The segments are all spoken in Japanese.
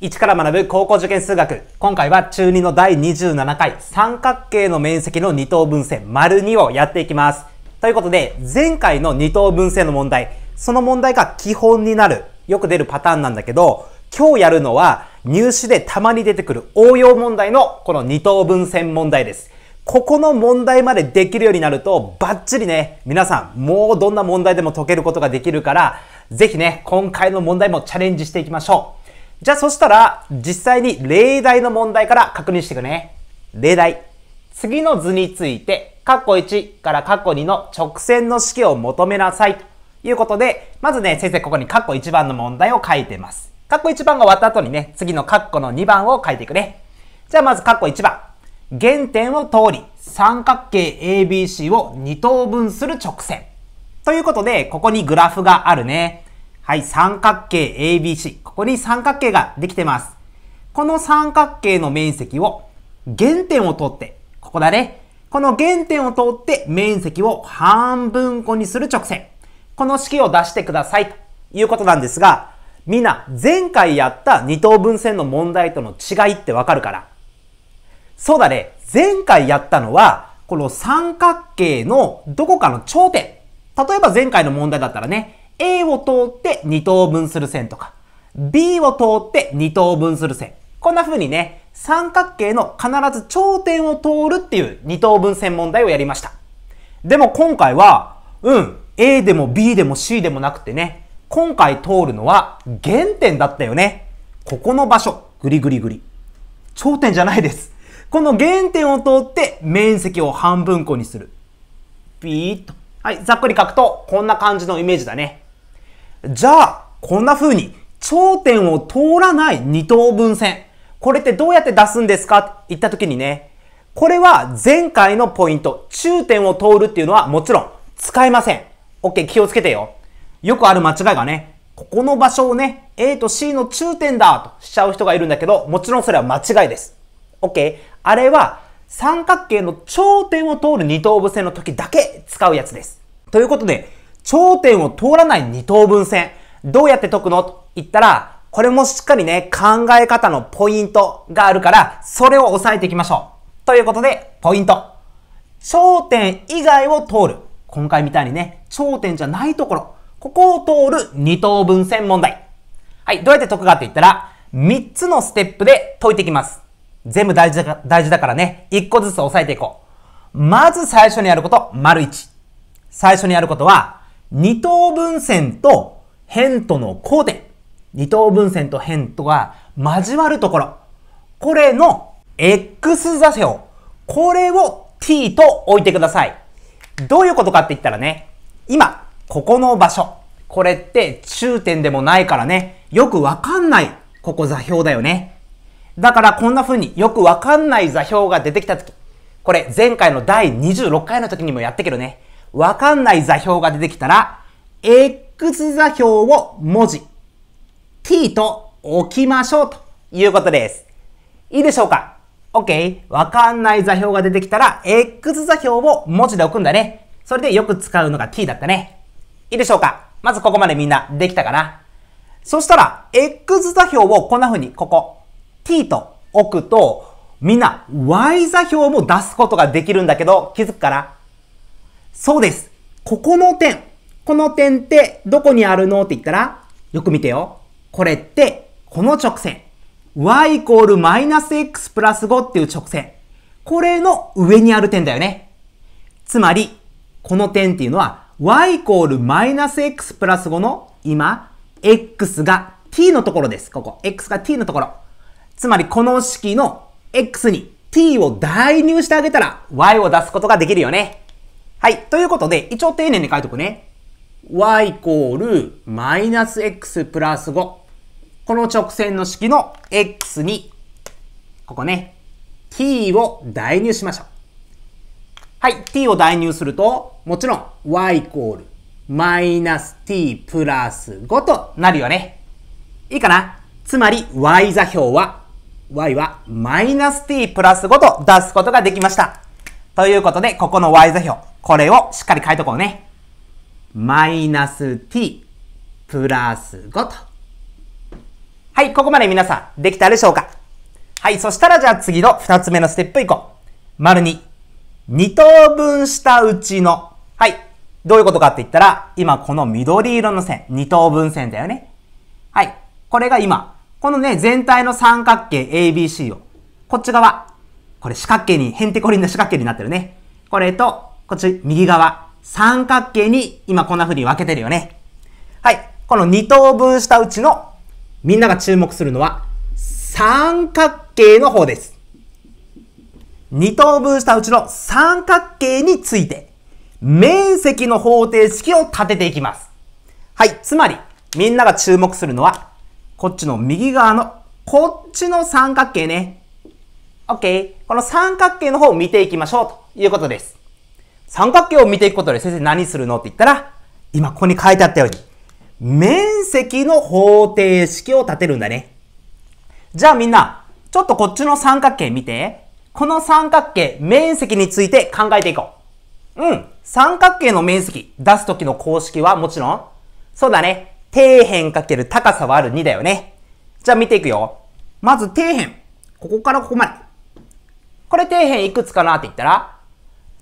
一から学ぶ高校受験数学。今回は中2の第27回三角形の面積の二等分線丸2をやっていきます。ということで、前回の二等分線の問題、その問題が基本になる、よく出るパターンなんだけど、今日やるのは入試でたまに出てくる応用問題のこの二等分線問題です。ここの問題までできるようになるとバッチリね、皆さんもうどんな問題でも解けることができるから、ぜひね、今回の問題もチャレンジしていきましょう。じゃあそしたら、実際に例題の問題から確認していくね。例題。次の図について、カッコ1からカッコ2の直線の式を求めなさい。ということで、まずね、先生ここにカッコ1番の問題を書いてます。カッコ1番が終わった後にね、次のカッコの2番を書いていくね。じゃあまずカッコ1番。原点を通り、三角形 ABC を2等分する直線。ということで、ここにグラフがあるね。はい、三角形 ABC。ここに三角形ができてます。この三角形の面積を原点を取って、ここだね。この原点を通って面積を半分個にする直線。この式を出してくださいということなんですが、みんな前回やった二等分線の問題との違いってわかるからそうだね。前回やったのは、この三角形のどこかの頂点。例えば前回の問題だったらね、A を通って2等分する線とか、B を通って2等分する線。こんな風にね、三角形の必ず頂点を通るっていう2等分線問題をやりました。でも今回は、うん、A でも B でも C でもなくてね、今回通るのは原点だったよね。ここの場所、ぐりぐりぐり。頂点じゃないです。この原点を通って面積を半分こにする。ピーっと。はい、ざっくり書くとこんな感じのイメージだね。じゃあ、こんな風に頂点を通らない二等分線。これってどうやって出すんですかって言った時にね、これは前回のポイント、中点を通るっていうのはもちろん使えません。OK、気をつけてよ。よくある間違いがね、ここの場所をね、A と C の中点だとしちゃう人がいるんだけど、もちろんそれは間違いです。OK、あれは三角形の頂点を通る二等分線の時だけ使うやつです。ということで、頂点を通らない二等分線、どうやって解くのと言ったら、これもしっかりね、考え方のポイントがあるから、それを押さえていきましょう。ということで、ポイント。頂点以外を通る。今回みたいにね、頂点じゃないところ。ここを通る二等分線問題。はい、どうやって解くかって言ったら、三つのステップで解いていきます。全部大事だ大事だからね、一個ずつ押さえていこう。まず最初にやること、丸一。最初にやることは、二等分線と辺との交点。二等分線と辺とが交わるところ、これの X 座標、これを t と置いてください。どういうことかって言ったらね、今、ここの場所、これって中点でもないからね、よくわかんない、ここ座標だよね。だからこんな風によくわかんない座標が出てきたとき、これ前回の第26回の時にもやったけどね、わかんない座標が出てきたら、x 座標を文字、t と置きましょうということです。いいでしょうか ?OK。わかんない座標が出てきたら、x 座標を文字で置くんだね。それでよく使うのが t だったね。いいでしょうかまずここまでみんなできたかなそしたら、x 座標をこんな風に、ここ、t と置くと、みんな y 座標も出すことができるんだけど、気づくかなそうです。ここの点。この点ってどこにあるのって言ったら、よく見てよ。これって、この直線。y イコールマイナス x プラス5っていう直線。これの上にある点だよね。つまり、この点っていうのは、y イコールマイナス x プラス5の今、x が t のところです。ここ。x が t のところ。つまり、この式の x に t を代入してあげたら、y を出すことができるよね。はい。ということで、一応丁寧に書いとくね。y イコールマイナス x プラス5。この直線の式の x に、ここね、t を代入しましょう。はい。t を代入すると、もちろん y イコールマイナス t プラス5となるよね。いいかなつまり y 座標は、y はマイナス t プラス5と出すことができました。ということで、ここの y 座標。これをしっかり書いとこうね。マイナス t プラス5と。はい、ここまで皆さんできたでしょうかはい、そしたらじゃあ次の二つ目のステップいこう。丸二。二等分したうちの。はい、どういうことかって言ったら、今この緑色の線、二等分線だよね。はい、これが今、このね、全体の三角形 ABC を、こっち側、これ四角形に、ヘンテコリンな四角形になってるね。これと、こっち、右側、三角形に今こんな風に分けてるよね。はい。この二等分したうちの、みんなが注目するのは、三角形の方です。二等分したうちの三角形について、面積の方程式を立てていきます。はい。つまり、みんなが注目するのは、こっちの右側の、こっちの三角形ね。OK。この三角形の方を見ていきましょうということです。三角形を見ていくことで先生何するのって言ったら、今ここに書いてあったように、面積の方程式を立てるんだね。じゃあみんな、ちょっとこっちの三角形見て。この三角形、面積について考えていこう。うん。三角形の面積出すときの公式はもちろん、そうだね。底辺かける高さはある2だよね。じゃあ見ていくよ。まず底辺。ここからここまで。これ底辺いくつかなって言ったら、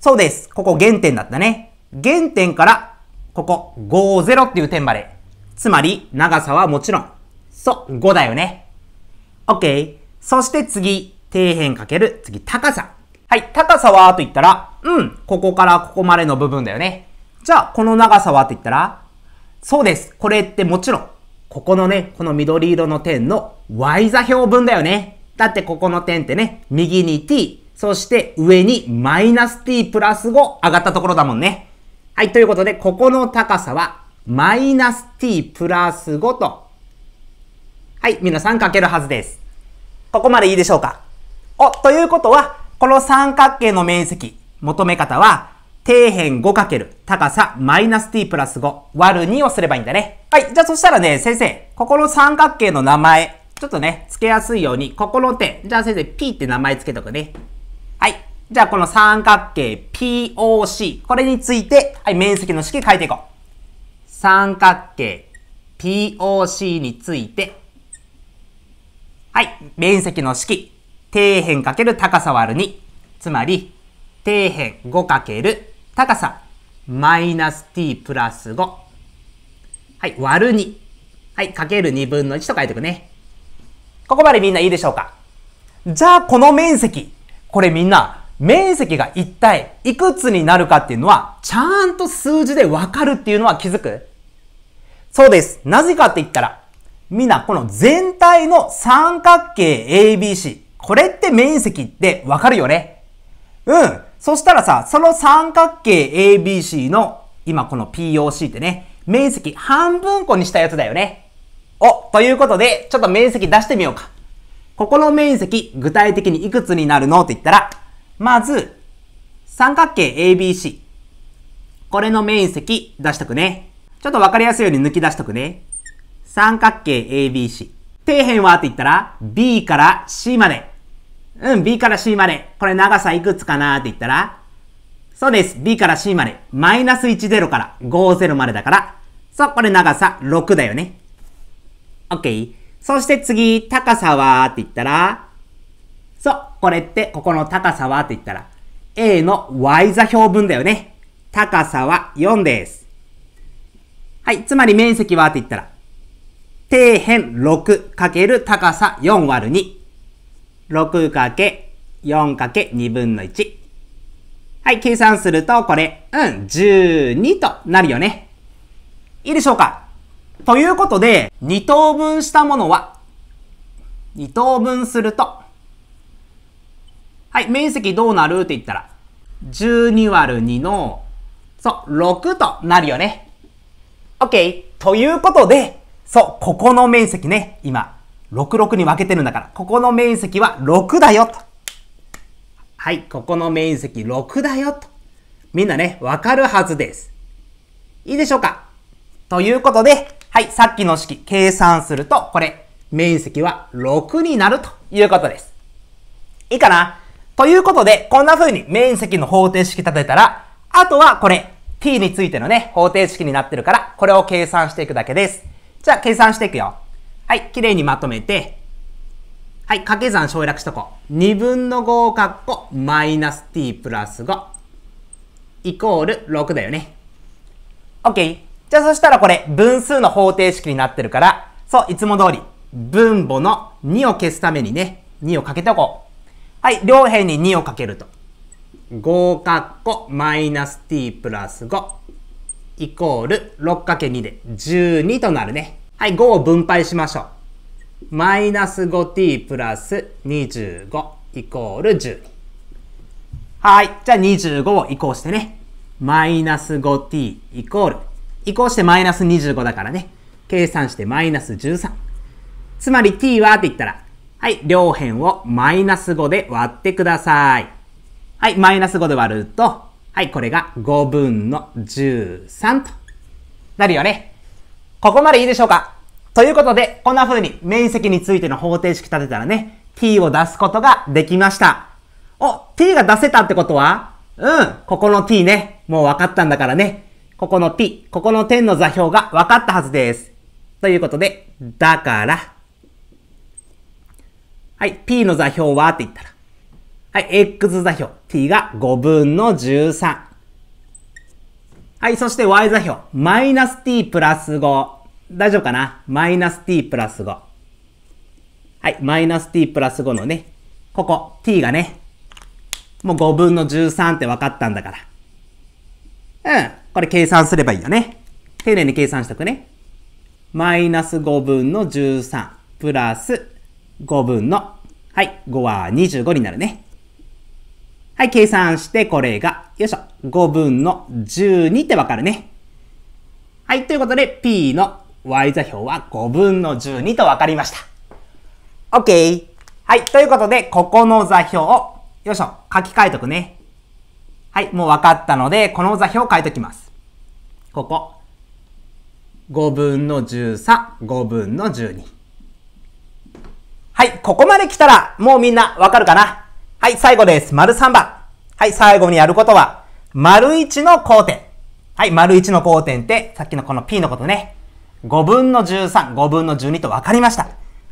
そうです。ここ原点だったね。原点から、ここ50っていう点まで。つまり、長さはもちろん、そう、5だよね。OK。そして次、底辺かける、次、高さ。はい、高さはと言ったら、うん、ここからここまでの部分だよね。じゃあ、この長さはと言ったら、そうです。これってもちろん、ここのね、この緑色の点の y 座標分だよね。だってここの点ってね、右に t、そして上にマイナス t プラス5上がったところだもんね。はい、ということで、ここの高さは、マイナス t プラス5と、はい、皆さん書けるはずです。ここまでいいでしょうかお、ということは、この三角形の面積、求め方は、底辺 5× 高さマイナス t プラス5割る2をすればいいんだね。はい。じゃあそしたらね、先生、ここの三角形の名前、ちょっとね、付けやすいように、ここの点、じゃあ先生、p って名前付けとくね。じゃあこの三角形 POC、これについて、はい、面積の式書いていこう。三角形 POC について、はい、面積の式、底辺かける高さ割る2、つまり、底辺5る高さ、マイナス t プラス5、はい、割る2、はい、かける2分の1と書いていくね。ここまでみんないいでしょうかじゃあこの面積、これみんな面積が一体いくつになるかっていうのは、ちゃんと数字でわかるっていうのは気づくそうです。なぜかって言ったら、みんなこの全体の三角形 ABC、これって面積ってわかるよねうん。そしたらさ、その三角形 ABC の、今この POC ってね、面積半分個にしたやつだよね。お、ということで、ちょっと面積出してみようか。ここの面積、具体的にいくつになるのって言ったら、まず、三角形 ABC。これの面積出しとくね。ちょっとわかりやすいように抜き出しとくね。三角形 ABC。底辺はって言ったら、B から C まで。うん、B から C まで。これ長さいくつかなって言ったら、そうです。B から C まで。マイナス10から50までだから、そう、これ長さ6だよね。OK。そして次、高さはって言ったら、そう、これってここの高さはって言ったら、A の y 座標分だよね。高さは4です。はい、つまり面積はって言ったら、底辺 6× 高さ4割2。6×4×2 分の1。はい、計算するとこれ、うん、12となるよね。いいでしょうかということで、2等分したものは、2等分すると、はい、面積どうなるって言ったら、12割る2の、そう、6となるよね。OK! ということで、そう、ここの面積ね、今、66に分けてるんだから、ここの面積は6だよと。はい、ここの面積6だよと。みんなね、わかるはずです。いいでしょうかということで、はい、さっきの式計算すると、これ、面積は6になるということです。いいかなということで、こんな風に面積の方程式立てたら、あとはこれ、t についてのね、方程式になってるから、これを計算していくだけです。じゃあ、計算していくよ。はい、綺麗にまとめて、はい、掛け算省略しとこう。2分の5かっこ、マイナス t プラス5、イコール6だよね。OK。じゃあそしたらこれ、分数の方程式になってるから、そう、いつも通り、分母の2を消すためにね、2をかけておこう。はい、両辺に2をかけると。5かっこマイナス t プラス5イコール 6×2 で12となるね。はい、5を分配しましょう。マイナス 5t プラス25イコール12。はい、じゃあ25を移行してね。マイナス 5t イコール。移行してマイナス25だからね。計算してマイナス13。つまり t はって言ったらはい、両辺をマイナス5で割ってください。はい、マイナス5で割ると、はい、これが5分の13となるよね。ここまでいいでしょうかということで、こんな風に面積についての方程式立てたらね、t を出すことができました。お、t が出せたってことは、うん、ここの t ね、もう分かったんだからね。ここの t、ここの点の座標が分かったはずです。ということで、だから、はい、p の座標はって言ったら、はい、x 座標、t が5分の13。はい、そして y 座標、マイナス t プラス5。大丈夫かなマイナス t プラス5。はい、マイナス t プラス5のね、ここ、t がね、もう5分の13って分かったんだから。うん。これ計算すればいいよね。丁寧に計算しとくね。マイナス5分の13プラス5分の、はい、5は25になるね。はい、計算してこれが、よいしょ、5分の12ってわかるね。はい、ということで P の y 座標は5分の12とわかりました。OK! はい、ということで、ここの座標を、よいしょ、書き換えとくね。はい、もうわかったので、この座標を書いときます。ここ。5分の13、5分の12。ここまで来たら、もうみんなわかるかなはい、最後です。丸3番。はい、最後にやることは、丸1の交点。はい、丸1の交点って、さっきのこの P のことね。5分の13、5分の12と分かりました。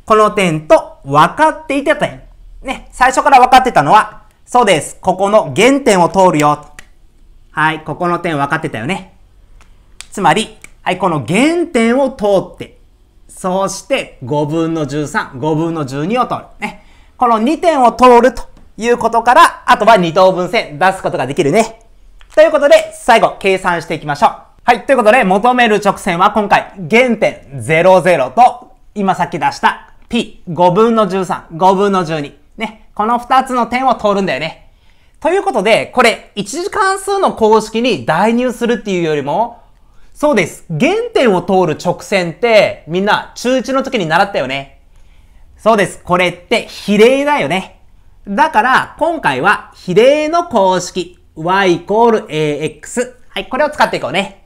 この点と分かっていた点。ね、最初から分かってたのは、そうです。ここの原点を通るよ。はい、ここの点分かってたよね。つまり、はい、この原点を通って、そして5分の13、5分の12を取る。ね。この2点を通るということから、あとは2等分線出すことができるね。ということで、最後、計算していきましょう。はい。ということで、求める直線は今回、原点00と、今さっき出した P5 分の13、5分の12。ね。この2つの点を通るんだよね。ということで、これ、1次関数の公式に代入するっていうよりも、そうです。原点を通る直線って、みんな中1の時に習ったよね。そうです。これって比例だよね。だから、今回は比例の公式、y イコール ax。はい、これを使っていこうね。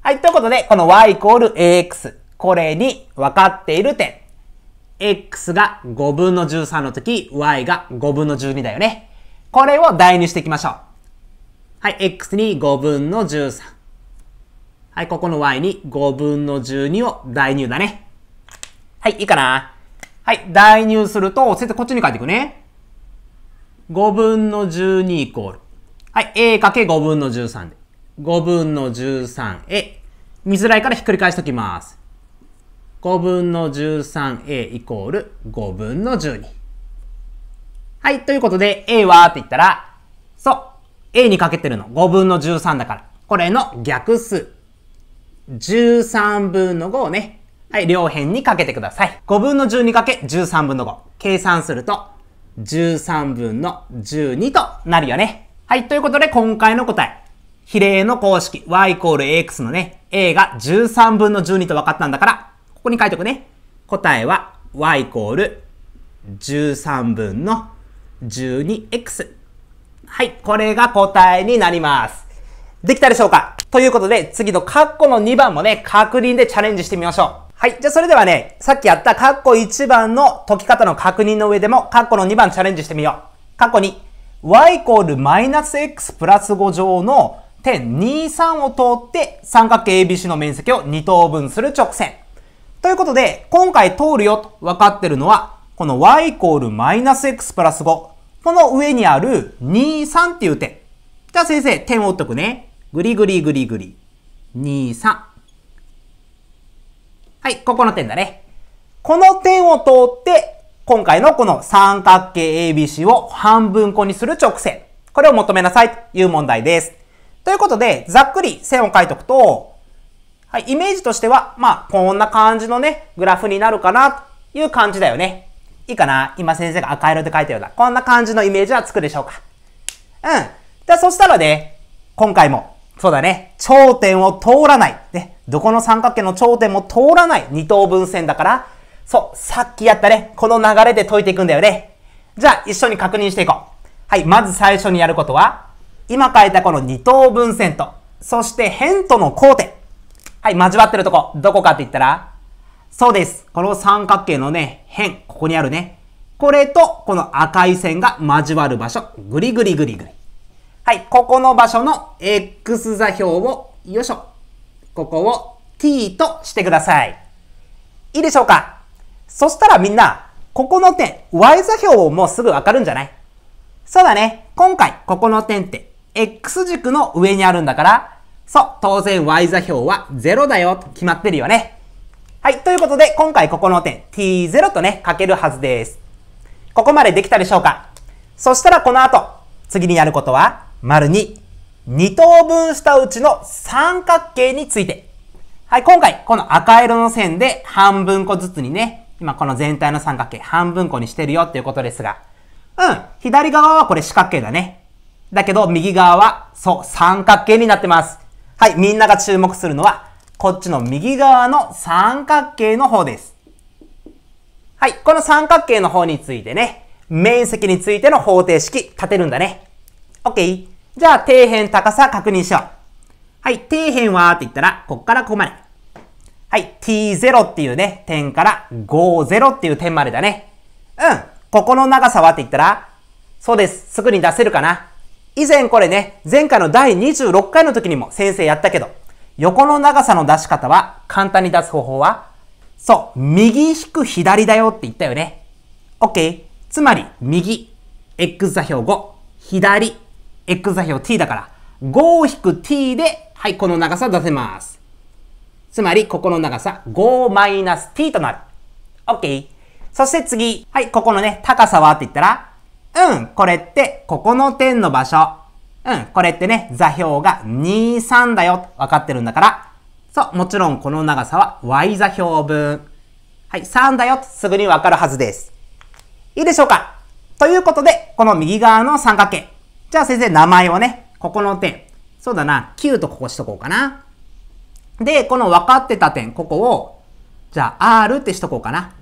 はい、ということで、この y イコール ax。これに分かっている点。x が5分の13の時、y が5分の12だよね。これを代入していきましょう。はい、x に5分の13。はい、ここの y に5分の12を代入だね。はい、いいかなはい、代入すると、先生こっちに書いていくね。5分の12イコール。はい、a かけ5分の13で。5分の 13a。見づらいからひっくり返しときます。5分の 13a イコール5分の12。はい、ということで、a はって言ったら、そう、a にかけてるの5分の13だから。これの逆数。13分の5をね、はい、両辺にかけてください。5分の12かけ13分の5。計算すると、13分の12となるよね。はい、ということで今回の答え。比例の公式 y イコール ax のね、a が13分の12と分かったんだから、ここに書いておくね。答えは y イコール13分の 12x。はい、これが答えになります。できたでしょうかということで、次のカッコの2番もね、確認でチャレンジしてみましょう。はい。じゃあ、それではね、さっきやったカッコ1番の解き方の確認の上でも、カッコの2番チャレンジしてみよう。カッコ2、y イコールマイナス x プラス5乗の点23を通って三角形 ABC の面積を2等分する直線。ということで、今回通るよと分かってるのは、この y イコールマイナス x プラス5。この上にある23っていう点。じゃあ先生、点を打っとくね。ぐりぐりぐりぐり。二三。はい、ここの点だね。この点を通って、今回のこの三角形 ABC を半分個にする直線。これを求めなさいという問題です。ということで、ざっくり線を書いておくと、はい、イメージとしては、まあ、こんな感じのね、グラフになるかな、という感じだよね。いいかな今先生が赤色で書いたような。こんな感じのイメージはつくでしょうか。うん。じゃあそしたらね、今回もそうだね。頂点を通らない。ね。どこの三角形の頂点も通らない二等分線だから、そう、さっきやったね。この流れで解いていくんだよね。じゃあ、一緒に確認していこう。はい。まず最初にやることは、今書いたこの二等分線と、そして辺との交点。はい。交わってるとこ、どこかって言ったら、そうです。この三角形のね、辺、ここにあるね。これと、この赤い線が交わる場所。ぐりぐりぐりぐり。はい、ここの場所の x 座標を、よいしょ、ここを t としてください。いいでしょうかそしたらみんな、ここの点、y 座標をもうすぐわかるんじゃないそうだね。今回、ここの点って、x 軸の上にあるんだから、そう、当然 y 座標は0だよと決まってるよね。はい、ということで、今回ここの点 t0 とね、書けるはずです。ここまでできたでしょうかそしたらこの後、次にやることは、丸に二等分したうちの三角形について。はい、今回、この赤色の線で半分個ずつにね、今この全体の三角形半分個にしてるよっていうことですが、うん、左側はこれ四角形だね。だけど、右側は、そう、三角形になってます。はい、みんなが注目するのは、こっちの右側の三角形の方です。はい、この三角形の方についてね、面積についての方程式立てるんだね。OK。じゃあ、底辺高さ確認しよう。はい、底辺はって言ったら、こっからここまで。はい、t0 っていうね、点から50っていう点までだね。うん。ここの長さはって言ったら、そうです。すぐに出せるかな。以前これね、前回の第26回の時にも先生やったけど、横の長さの出し方は、簡単に出す方法は、そう、右引く左だよって言ったよね。OK。つまり、右、x 座標5、左、x 座標 t だから、5-t で、はい、この長さ出せます。つまり、ここの長さ 5-t となる。OK。そして次、はい、ここのね、高さはって言ったら、うん、これって、ここの点の場所。うん、これってね、座標が2、3だよ、分かってるんだから。そう、もちろんこの長さは y 座標分。はい、3だよ、すぐに分かるはずです。いいでしょうかということで、この右側の三角形。じゃあ先生、名前をね、ここの点。そうだな、9とここしとこうかな。で、この分かってた点、ここを、じゃあ R ってしとこうかな。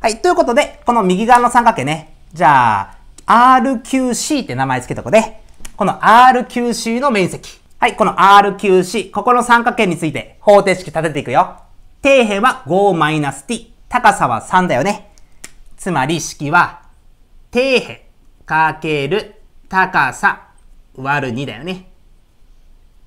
はい、ということで、この右側の三角形ね、じゃあ RQC って名前つけとこで、この RQC の面積。はい、この RQC、ここの三角形について方程式立てていくよ。底辺は 5-t、高さは3だよね。つまり式は、底辺かける高さ割る2だよね。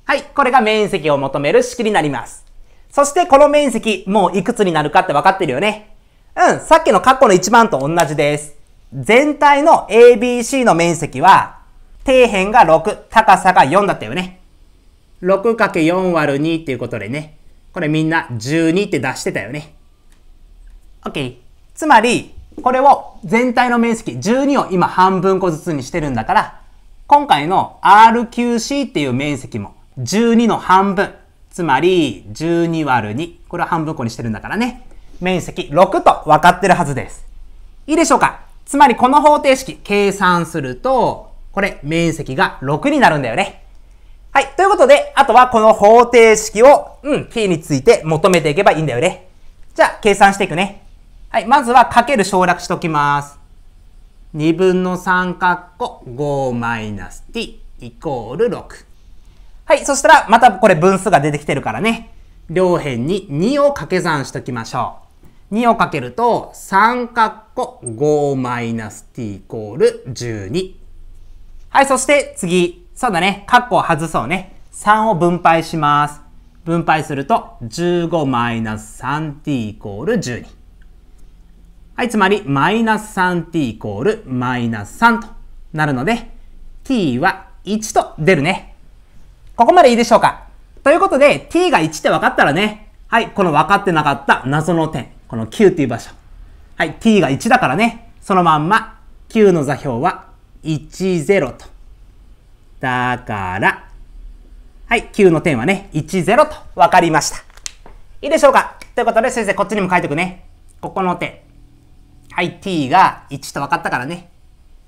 はい、これが面積を求める式になります。そしてこの面積、もういくつになるかって分かってるよね。うん、さっきの括弧の1番と同じです。全体の ABC の面積は、底辺が6、高さが4だったよね。6×4 割る2っていうことでね、これみんな12って出してたよね。OK。つまり、これを全体の面積12を今半分個ずつにしてるんだから、今回の RQC っていう面積も12の半分。つまり12割る2。これは半分個にしてるんだからね。面積6と分かってるはずです。いいでしょうかつまりこの方程式計算すると、これ面積が6になるんだよね。はい。ということで、あとはこの方程式を、うん、t について求めていけばいいんだよね。じゃあ、計算していくね。はい、まずはかける省略しときます。2分の3括弧5マイナス t イコール6。はい、そしたらまたこれ分数が出てきてるからね。両辺に2を掛け算しときましょう。2をかけると3括弧5マイナス t イコール12。はい、そして次。そうだね。括弧を外そうね。3を分配します。分配すると15マイナス 3t イコール12。はい、つまり、マイナス 3t イコールマイナス3となるので、t は1と出るね。ここまでいいでしょうかということで、t が1って分かったらね、はい、この分かってなかった謎の点、この q っていう場所。はい、t が1だからね、そのまんま q の座標は10と。だから、はい、q の点はね、10と分かりました。いいでしょうかということで、先生、こっちにも書いておくね。ここの点。はい、t が1と分かったからね。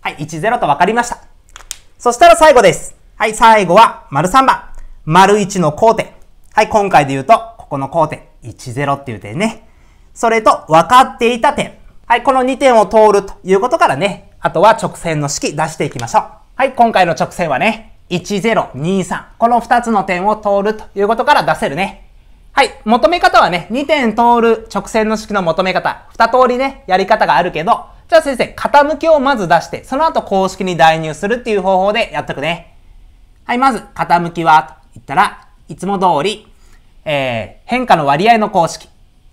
はい、10と分かりました。そしたら最後です。はい、最後は、丸3番。丸1の交点。はい、今回で言うと、ここの交点、10っていう点ね。それと、分かっていた点。はい、この2点を通るということからね、あとは直線の式出していきましょう。はい、今回の直線はね、1023。この2つの点を通るということから出せるね。はい。求め方はね、2点通る直線の式の求め方、2通りね、やり方があるけど、じゃあ先生、傾きをまず出して、その後公式に代入するっていう方法でやっとくね。はい、まず、傾きは、と言ったら、いつも通り、えー、変化の割合の公式。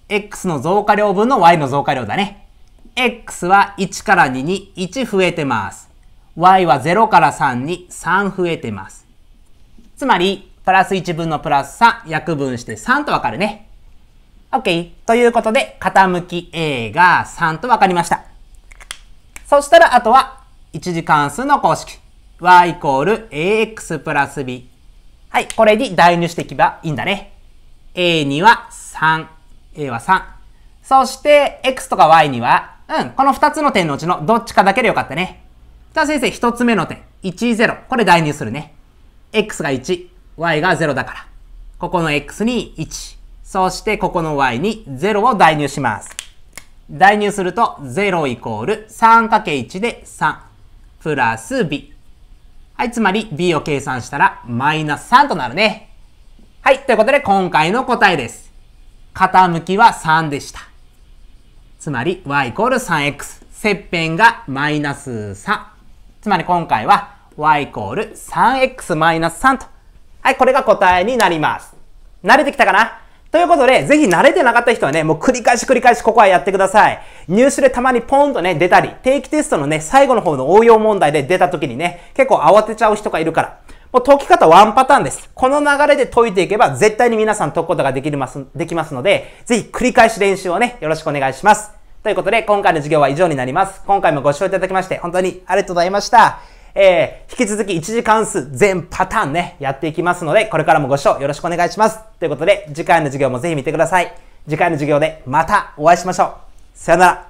x の増加量分の y の増加量だね。x は1から2に1増えてます。y は0から3に3増えてます。つまり、プラス1分のプラス3、約分して3とわかるね。OK。ということで、傾き A が3とわかりました。そしたら、あとは、一次関数の公式。y イコール ax プラス b。はい、これに代入していけばいいんだね。a には3。a は3。そして、x とか y には、うん、この2つの点のうちのどっちかだけでよかったね。じゃあ先生、1つ目の点。10。これ代入するね。x が1、y が0だから。ここの x に1。そしてここの y に0を代入します。代入すると0イコール 3×1 で3プラス b。はい、つまり b を計算したらマイナス3となるね。はい、ということで今回の答えです。傾きは3でした。つまり y イコール 3x。切片がマイナス3。つまり今回は y イコール 3x マイナス3とはい、これが答えになります。慣れてきたかなということで、ぜひ慣れてなかった人はね、もう繰り返し繰り返しここはやってください。入試でたまにポンとね、出たり、定期テストのね、最後の方の応用問題で出た時にね、結構慌てちゃう人がいるから。もう解き方ワンパターンです。この流れで解いていけば、絶対に皆さん解くことができます、できますので、ぜひ繰り返し練習をね、よろしくお願いします。ということで、今回の授業は以上になります。今回もご視聴いただきまして、本当にありがとうございました。えー、引き続き1次関数全パターンね、やっていきますので、これからもご視聴よろしくお願いします。ということで、次回の授業もぜひ見てください。次回の授業でまたお会いしましょう。さよなら。